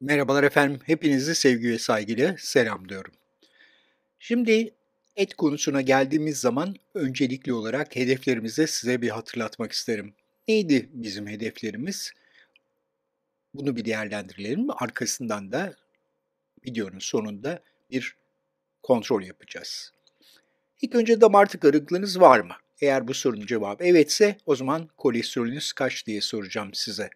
Merhabalar efendim. Hepinizi sevgi ve saygıyla selamlıyorum. Şimdi et konusuna geldiğimiz zaman öncelikli olarak hedeflerimizi size bir hatırlatmak isterim. Neydi bizim hedeflerimiz? Bunu bir değerlendirelim. Arkasından da videonun sonunda bir kontrol yapacağız. İlk önce damar tıkanıklığınız var mı? Eğer bu sorunun cevabı evetse o zaman kolesterolünüz kaç diye soracağım size.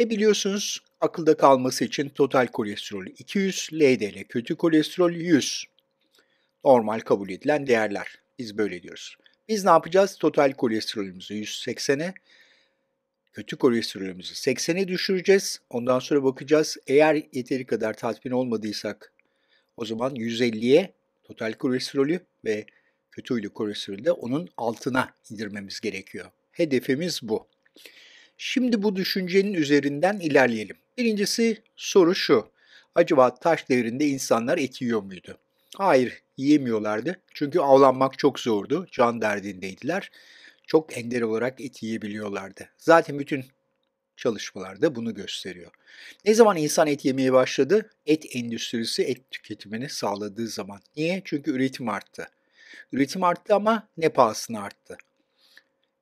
E biliyorsunuz akılda kalması için total kolesterol 200, LDL kötü kolesterol 100. Normal kabul edilen değerler. Biz böyle diyoruz. Biz ne yapacağız? Total kolesterolümüzü 180'e, kötü kolesterolümüzü 80'e düşüreceğiz. Ondan sonra bakacağız. Eğer yeteri kadar tatmin olmadıysak o zaman 150'ye total kolesterolü ve kötü huylu kolesterolü de onun altına indirmemiz gerekiyor. Hedefimiz bu. Şimdi bu düşüncenin üzerinden ilerleyelim. Birincisi soru şu. Acaba taş devrinde insanlar et yiyor muydu? Hayır, yiyemiyorlardı. Çünkü avlanmak çok zordu. Can derdindeydiler. Çok ender olarak et yiyebiliyorlardı. Zaten bütün çalışmalar da bunu gösteriyor. Ne zaman insan et yemeye başladı? Et endüstrisi et tüketimini sağladığı zaman. Niye? Çünkü üretim arttı. Üretim arttı ama ne pahasına arttı?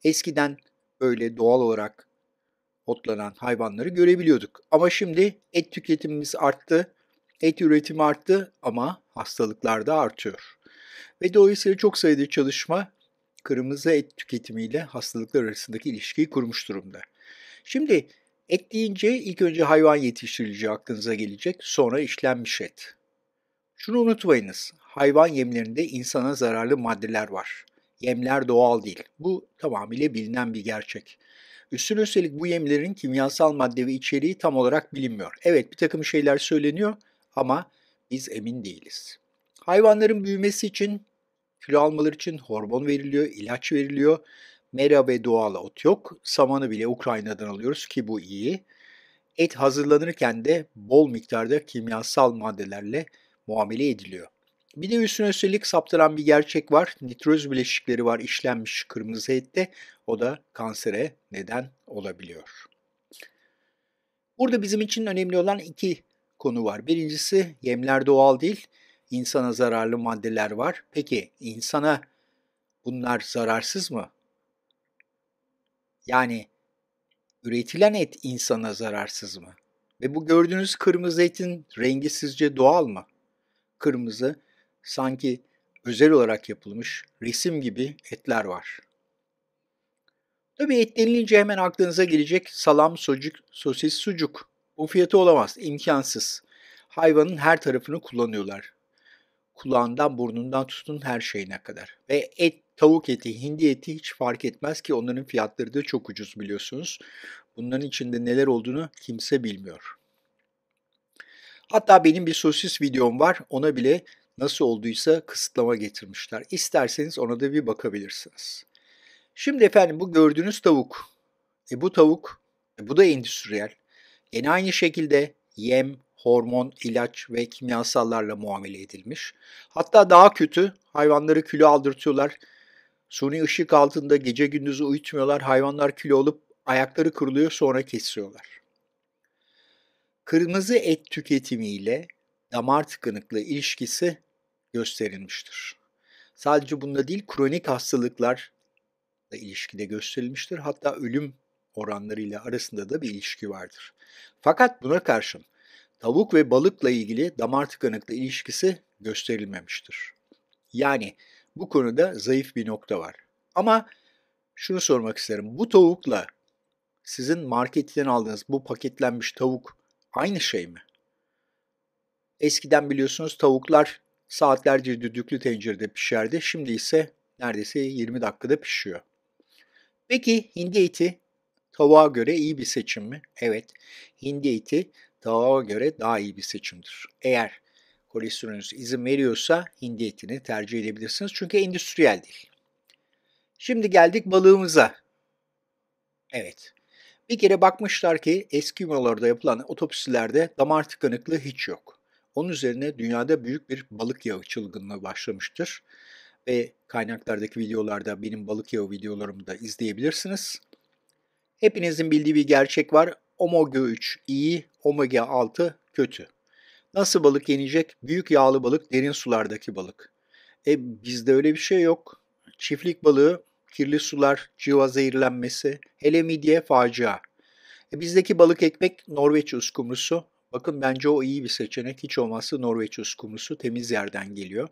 Eskiden böyle doğal olarak otlanan hayvanları görebiliyorduk. Ama şimdi et tüketimimiz arttı, et üretimi arttı ama hastalıklar da artıyor. Ve dolayısıyla çok sayıda çalışma kırmızı et tüketimiyle hastalıklar arasındaki ilişkiyi kurmuş durumda. Şimdi et deyince ilk önce hayvan yetiştirileceği aklınıza gelecek, sonra işlenmiş et. Şunu unutmayınız, hayvan yemlerinde insana zararlı maddeler var. Yemler doğal değil. Bu tamamıyla bilinen bir gerçek. Üstüne üstelik bu yemlerin kimyasal madde ve içeriği tam olarak bilinmiyor. Evet bir takım şeyler söyleniyor ama biz emin değiliz. Hayvanların büyümesi için, kilo almaları için hormon veriliyor, ilaç veriliyor. Mera ve doğala ot yok. Samanı bile Ukrayna'dan alıyoruz ki bu iyi. Et hazırlanırken de bol miktarda kimyasal maddelerle muamele ediliyor. Bir de üstüne üstelik saptıran bir gerçek var. Nitroz bileşikleri var işlenmiş kırmızı ette. O da kansere neden olabiliyor. Burada bizim için önemli olan iki konu var. Birincisi yemler doğal değil, İnsana zararlı maddeler var. Peki insana bunlar zararsız mı? Yani üretilen et insana zararsız mı? Ve bu gördüğünüz kırmızı etin rengi sizce doğal mı? Kırmızı Sanki özel olarak yapılmış resim gibi etler var. Tabi et denilince hemen aklınıza gelecek salam, sucuk, sosis, sucuk. Bu fiyatı olamaz, imkansız. Hayvanın her tarafını kullanıyorlar. Kulağından, burnundan tutun her şeyine kadar. Ve et, tavuk eti, hindi eti hiç fark etmez ki onların fiyatları da çok ucuz biliyorsunuz. Bunların içinde neler olduğunu kimse bilmiyor. Hatta benim bir sosis videom var. Ona bile nasıl olduysa kısıtlama getirmişler. İsterseniz ona da bir bakabilirsiniz. Şimdi efendim bu gördüğünüz tavuk. E bu tavuk, e bu da endüstriyel. Yine aynı şekilde yem, hormon, ilaç ve kimyasallarla muamele edilmiş. Hatta daha kötü hayvanları kilo aldırtıyorlar. Suni ışık altında gece gündüzü uyutmuyorlar. Hayvanlar kilo olup ayakları kırılıyor sonra kesiyorlar. Kırmızı et tüketimiyle damar tıkanıklığı ilişkisi gösterilmiştir. Sadece bunda değil, kronik hastalıklar da ilişkide gösterilmiştir. Hatta ölüm oranlarıyla arasında da bir ilişki vardır. Fakat buna karşın tavuk ve balıkla ilgili damar tıkanıkla ilişkisi gösterilmemiştir. Yani bu konuda zayıf bir nokta var. Ama şunu sormak isterim. Bu tavukla sizin marketten aldığınız bu paketlenmiş tavuk aynı şey mi? Eskiden biliyorsunuz tavuklar Saatlerce düdüklü tencerede pişerdi. Şimdi ise neredeyse 20 dakikada pişiyor. Peki hindi eti tavuğa göre iyi bir seçim mi? Evet. Hindi eti tavuğa göre daha iyi bir seçimdir. Eğer kolesterolünüz izin veriyorsa hindi etini tercih edebilirsiniz. Çünkü endüstriyel değil. Şimdi geldik balığımıza. Evet. Bir kere bakmışlar ki eski Eskimolarda yapılan otopisilerde damar tıkanıklığı hiç yok. Onun üzerine dünyada büyük bir balık yağı çılgınlığı başlamıştır. Ve kaynaklardaki videolarda benim balık yağı videolarımı da izleyebilirsiniz. Hepinizin bildiği bir gerçek var. Omega 3 iyi, omega 6 kötü. Nasıl balık yenecek? Büyük yağlı balık, derin sulardaki balık. E bizde öyle bir şey yok. Çiftlik balığı, kirli sular, civa zehirlenmesi, hele midye facia. E bizdeki balık ekmek Norveç uskumrusu Bakın bence o iyi bir seçenek. Hiç olmazsa Norveç uskumrusu temiz yerden geliyor.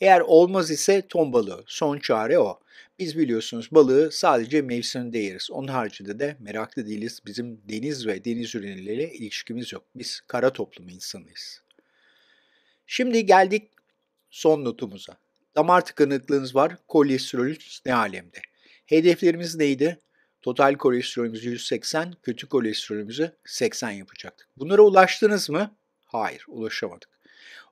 Eğer olmaz ise ton balığı. Son çare o. Biz biliyorsunuz balığı sadece mevsimde yeriz. Onun haricinde de meraklı değiliz. Bizim deniz ve deniz ürünleriyle ilişkimiz yok. Biz kara toplumu insanıyız. Şimdi geldik son notumuza. Damar tıkanıklığınız var. Kolesterolünüz ne alemde? Hedeflerimiz neydi? Total kolesterolümüzü 180, kötü kolesterolümüzü 80 yapacaktık. Bunlara ulaştınız mı? Hayır, ulaşamadık.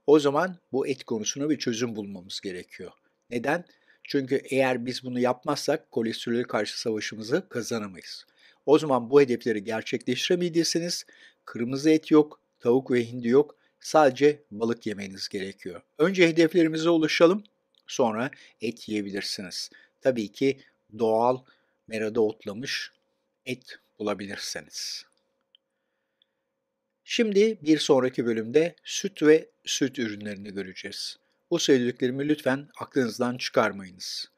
O zaman bu et konusuna bir çözüm bulmamız gerekiyor. Neden? Çünkü eğer biz bunu yapmazsak Kolesterolü karşı savaşımızı kazanamayız. O zaman bu hedefleri gerçekleştiremediyseniz kırmızı et yok, tavuk ve hindi yok. Sadece balık yemeniz gerekiyor. Önce hedeflerimize ulaşalım, sonra et yiyebilirsiniz. Tabii ki doğal merada otlamış et bulabilirseniz. Şimdi bir sonraki bölümde süt ve süt ürünlerini göreceğiz. Bu söylediklerimi lütfen aklınızdan çıkarmayınız.